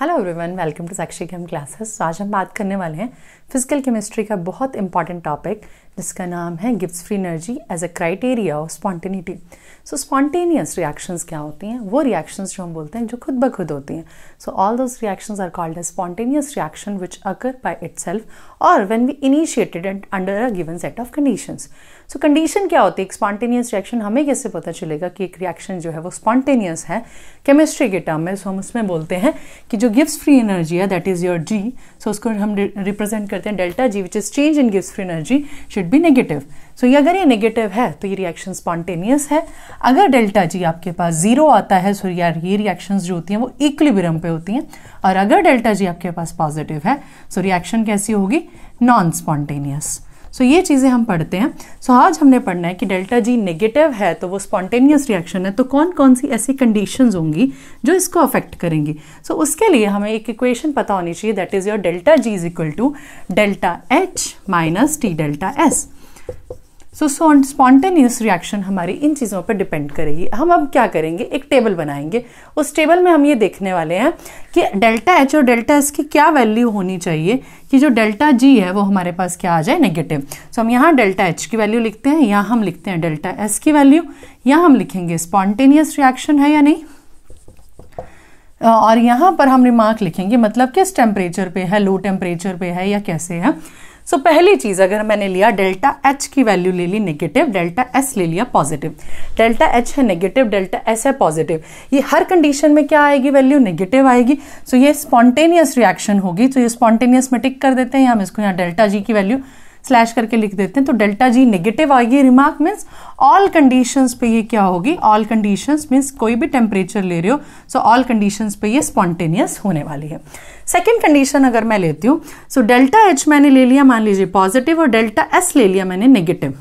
hello everyone welcome to Sakshi chem classes आज हम बात करने वाले हैं फिजिकल केमिस्ट्री का बहुत इंपॉर्टेंट टॉपिक जिसका नाम है Gibbs free energy as a criteria of spontaneity so spontaneous reactions क्या होती हैं वो रिएक्शंस जो हम बोलते हैं जो खुद ब खुद होती हैं so all those reactions are called as spontaneous reaction which occur by it or when we initiated and under a given set of conditions so so, condition क्या होती है एक स्पॉन्टेनियस रिएक्शन हमें कैसे पता चलेगा कि एक रिएक्शन जो है वो स्पॉन्टेनियस है केमिस्ट्री के टर्म में सो so हम उसमें बोलते हैं कि जो गिव्स फ्री एनर्जी है that is your G so उसको हम रिप्रेजेंट करते हैं delta G which is change in गिव्स free energy should be negative so ये अगर ये नेगेटिव है तो ये रिएक्शन स्पॉन्टेनियस है अगर डेल्टा जी आपके पास जीरो आता है सो यार ये रिएक्शंस जो होती हैं वो इक्विलिब्रियम पे होती हैं और अगर डेल्टा जी आपके पास पॉजिटिव है सो रिएक्शन कैसी होगी नॉन स्पॉन्टेनियस सो ये चीज़ें हम पढ़ते हैं सो आज हमने पढ़ना है कि डेल्टा जी नेगेटिव है तो वो स्पॉन्टेनियस रिएक्शन है तो कौन कौन सी ऐसी कंडीशंस होंगी जो इसको अफेक्ट करेंगी सो उसके लिए हमें एक इक्वेशन पता होनी चाहिए that is your delta G is equal to delta H minus T delta S so so, spontaneous reaction हमारी इन चीज़ों पर डिपेंड करेगी हम अब क्या करेंगे एक टेबल बनाएंगे उस टेबल में हम ये देखने वाले हैं कि डेल्टा एच और डेल्टा एस की क्या वैल्यू होनी चाहिए कि जो डेल्टा जी है वो हमारे पास क्या आ जाए नेगेटिव सो so, हम यहाँ डेल्टा एच की वैल्यू लिखते हैं यहाँ हम लिखते हैं डेल्टा एस की वैल्यू यहाँ हम लिखेंगे स्पॉन्टेनियस रिएक्शन है या नहीं और यहाँ पर हम रिमार्क लिखेंगे मतलब किस टेम्परेचर पे है लो टेम्परेचर पे है या कैसे है सो so, पहली चीज़ अगर मैंने लिया डेल्टा एच की वैल्यू ले ली नेगेटिव डेल्टा एस ले लिया पॉजिटिव डेल्टा एच है नेगेटिव डेल्टा एस है पॉजिटिव ये हर कंडीशन में क्या आएगी वैल्यू नेगेटिव आएगी सो so, ये स्पॉन्टेनियस रिएक्शन होगी तो so, ये स्पॉन्टेनियस में टिक कर देते हैं हम इसको यहाँ डेल्टा जी की वैल्यू स्लैश करके लिख देते हैं तो डेल्टा जी नेगेटिव आएगी रिमार्क मीन्स ऑल कंडीशंस पे ये क्या होगी ऑल कंडीशंस मीन्स कोई भी टेम्परेचर ले रहे हो सो ऑल कंडीशंस पे ये स्पॉन्टेनियस होने वाली है सेकेंड कंडीशन अगर मैं लेती हूँ सो डेल्टा एच मैंने ले लिया मान लीजिए पॉजिटिव और डेल्टा एस ले लिया मैंने नेगेटिव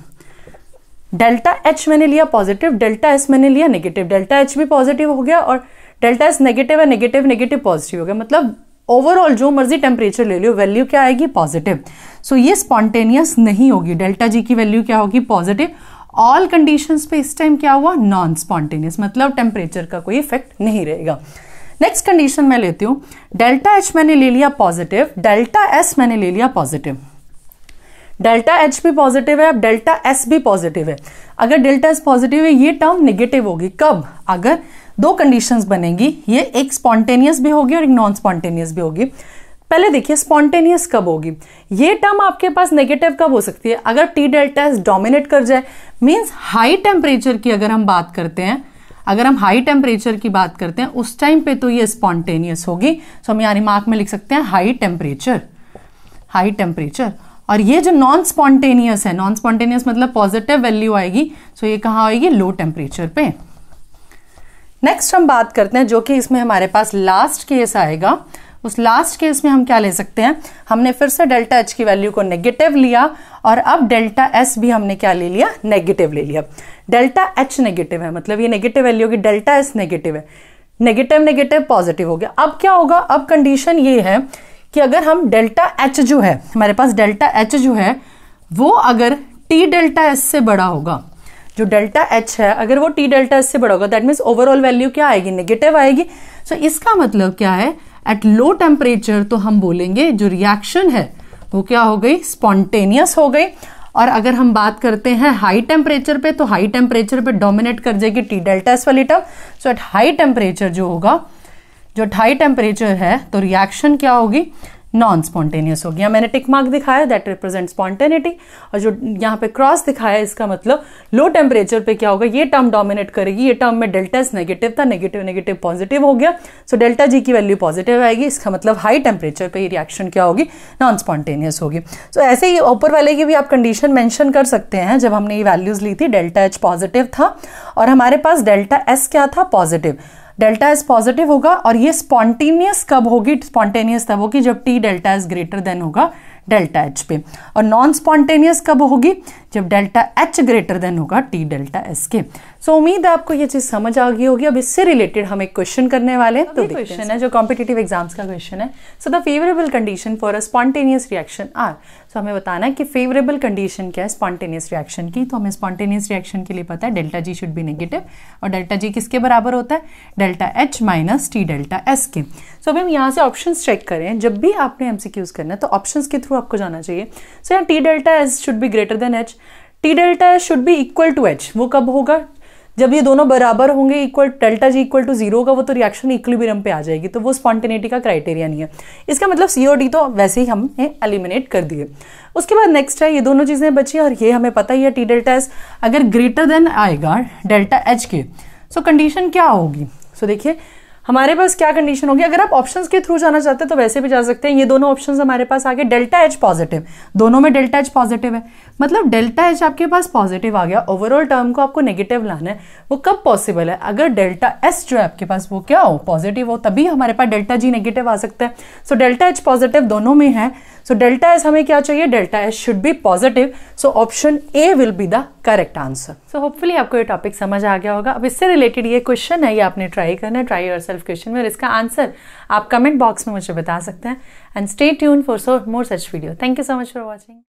डेल्टा एच मैंने लिया पॉजिटिव डेल्टा एस मैंने लिया नेगेटिव डेल्टा एच भी पॉजिटिव हो गया और डेल्टा एस नेगेटिव है नेगेटिव नेगेटिव पॉजिटिव हो गया मतलब ओवरऑल जो मर्जी टेम्परेचर ले लो वैल्यू क्या आएगी पॉजिटिव सो so, ये स्पॉन्टेनियस नहीं होगी डेल्टा जी की वैल्यू क्या होगी पॉजिटिव ऑल कंडीशंस पे इस टाइम क्या हुआ नॉन स्पॉन्टेनियस मतलब टेम्परेचर का कोई इफेक्ट नहीं रहेगा नेक्स्ट कंडीशन मैं लेती हूँ डेल्टा एच मैंने ले लिया पॉजिटिव डेल्टा एस मैंने ले लिया पॉजिटिव डेल्टा एच भी पॉजिटिव है अब डेल्टा एस भी पॉजिटिव है अगर डेल्टा एस पॉजिटिव है ये टर्म निगेटिव होगी कब अगर दो कंडीशंस बनेगी ये एक स्पॉन्टेनियस भी होगी और एक नॉन स्पॉन्टेनियस भी होगी पहले देखिए स्पॉन्टेनियस कब होगी ये टर्म आपके पास नेगेटिव कब हो सकती है अगर टी डेल्टा डोमिनेट कर जाए मीन्स हाई टेम्परेचर की अगर हम बात करते हैं अगर हम हाई टेम्परेचर की बात करते हैं उस टाइम पे तो ये स्पॉन्टेनियस होगी सो हम यानी मार्क में लिख सकते हैं हाई टेम्परेचर हाई टेम्परेचर और ये जो नॉन स्पॉन्टेनियस है नॉन स्पॉन्टेनियस मतलब पॉजिटिव वैल्यू आएगी सो ये कहाँ आएगी लो टेम्परेचर पे नेक्स्ट हम बात करते हैं जो कि इसमें हमारे पास लास्ट केस आएगा उस लास्ट केस में हम क्या ले सकते हैं हमने फिर से डेल्टा एच की वैल्यू को नेगेटिव लिया और अब डेल्टा एस भी हमने क्या ले लिया नेगेटिव ले लिया डेल्टा एच नेगेटिव है मतलब ये नेगेटिव वैल्यू होगी डेल्टा एस नेगेटिव है नेगेटिव नेगेटिव पॉजिटिव हो गया अब क्या होगा अब कंडीशन ये है कि अगर हम डेल्टा एच जो है हमारे पास डेल्टा एच जो है वो अगर टी डेल्टा एस से बड़ा होगा जो डेल्टा एच है अगर वो टी डेल्टा एच से बड़ा होगा दैट मीन्स ओवरऑल वैल्यू क्या आएगी नेगेटिव आएगी सो so, इसका मतलब क्या है एट लो टेम्परेचर तो हम बोलेंगे जो रिएक्शन है वो क्या हो गई स्पॉन्टेनियस हो गई और अगर हम बात करते हैं हाई टेम्परेचर पे तो हाई टेम्परेचर पे डोमिनेट कर जाएगी टी डेल्टा एस वाली term so at high temperature जो होगा जो एट हाई टेम्परेचर है तो रिएक्शन क्या होगी नॉन स्पॉन्टेनियस हो गया मैंने टिक मार्क दिखाया दैट रिप्रेजेंट स्पॉन्टेनिटी और जो यहाँ पे क्रॉस दिखाया इसका मतलब लो टेम्परेचर पे क्या होगा ये टर्म डोमिनेट करेगी ये टर्म में डेल्टा एस नेगेटिव था नेगेटिव नेगेटिव पॉजिटिव हो गया सो डेल्टा जी की वैल्यू पॉजिटिव आएगी इसका मतलब हाई टेम्परेचर पर ये रिएक्शन क्या होगी नॉन स्पॉन्टेनियस होगी सो so, ऐसे ही ऊपर वाले की भी आप कंडीशन मैंशन कर सकते हैं जब हमने ये वैल्यूज़ ली थी डेल्टा एच पॉजिटिव था और हमारे पास डेल्टा एस क्या था पॉजिटिव डेल्टा इज पॉजिटिव होगा और ये स्पॉन्टेनियस कब होगी स्पॉन्टेनियस तब होगी जब T delta is greater than होगा डेल्टा एच पे और नॉन स्पॉन्टेनियस कब होगी जब डेल्टा एच ग्रेटर देन होगा टी डेल्टा एस के सो so, उम्मीद है आपको ये चीज समझ आ गई होगी अब इससे रिलेटेड हम एक क्वेश्चन करने वाले हैं तो क्वेश्चन है जो कॉम्पिटेटिव एग्जाम्स का क्वेश्चन है so the favourable condition for a spontaneous reaction are so हमें बताना है कि फेवरेबल कंडीशन क्या है स्पॉन्टेनियस रिएक्शन की तो हमें स्पॉन्टेनियस रिएक्शन के लिए पता है delta G should be negative और डेल्टा जी किसके बराबर होता है delta H minus T delta S के सो अभी हम यहाँ से ऑप्शन चेक करें जब भी आपने एम करना है तो ऑप्शन के थ्रू आपको जाना चाहिए सो यहाँ T delta S should be greater than H T delta S should be equal to H वो कब होगा जब ये दोनों बराबर होंगे equal delta G equal to zero का वो तो रिएक्शन इक्विलिब्रियम पे आ जाएगी तो वो स्पॉन्टेनिटी का क्राइटेरिया नहीं है इसका मतलब सी डी तो वैसे ही हमने एलिमिनेट कर दिए उसके बाद नेक्स्ट है ये दोनों चीज़ें बची और ये हमें पता ही है टी डेल्टा एस अगर ग्रेटर देन आएगा डेल्टा एच के सो कंडीशन क्या होगी सो देखिए हमारे पास क्या कंडीशन होगी अगर आप ऑप्शन के थ्रू जाना चाहते हैं तो वैसे भी जा सकते हैं ये दोनों ऑप्शन हमारे पास आगे डेल्टा एच पॉजिटिव दोनों में डेल्टा एच पॉजिटिव है मतलब डेल्टा एच आपके पास पॉजिटिव आ गया ओवरऑल टर्म को आपको नेगेटिव लाना है वो कब पॉसिबल है अगर डेल्टा एस जो है आपके पास वो क्या हो पॉजिटिव हो तभी हमारे पास डेल्टा जी नेगेटिव आ सकता है सो डेल्टा एच पॉजिटिव दोनों में है सो डेल्टा एस हमें क्या चाहिए delta S should be positive so option A will be the correct answer so hopefully आपको ये टॉपिक समझ आ गया होगा अब इससे रिलेटेड ये क्वेश्चन है ये आपने ट्राई करना है ट्राई योर सेल्फ क्वेश्चन में और इसका आंसर आप कमेंट बॉक्स में मुझे बता सकते हैं and stay tuned for so more such video thank you so much for watching